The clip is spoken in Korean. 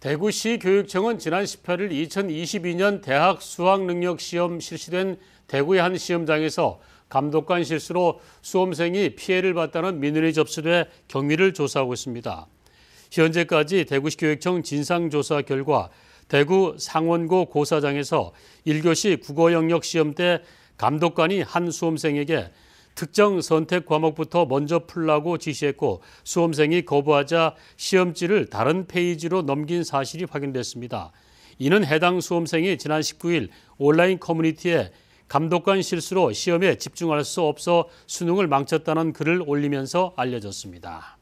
대구시 교육청은 지난 18일 2022년 대학 수학능력시험 실시된 대구의 한 시험장에서 감독관 실수로 수험생이 피해를 봤다는 민원이 접수돼 경위를 조사하고 있습니다. 현재까지 대구시 교육청 진상조사 결과 대구 상원고 고사장에서 1교시 국어 영역 시험 때 감독관이 한 수험생에게 특정 선택 과목부터 먼저 풀라고 지시했고 수험생이 거부하자 시험지를 다른 페이지로 넘긴 사실이 확인됐습니다. 이는 해당 수험생이 지난 19일 온라인 커뮤니티에 감독관 실수로 시험에 집중할 수 없어 수능을 망쳤다는 글을 올리면서 알려졌습니다.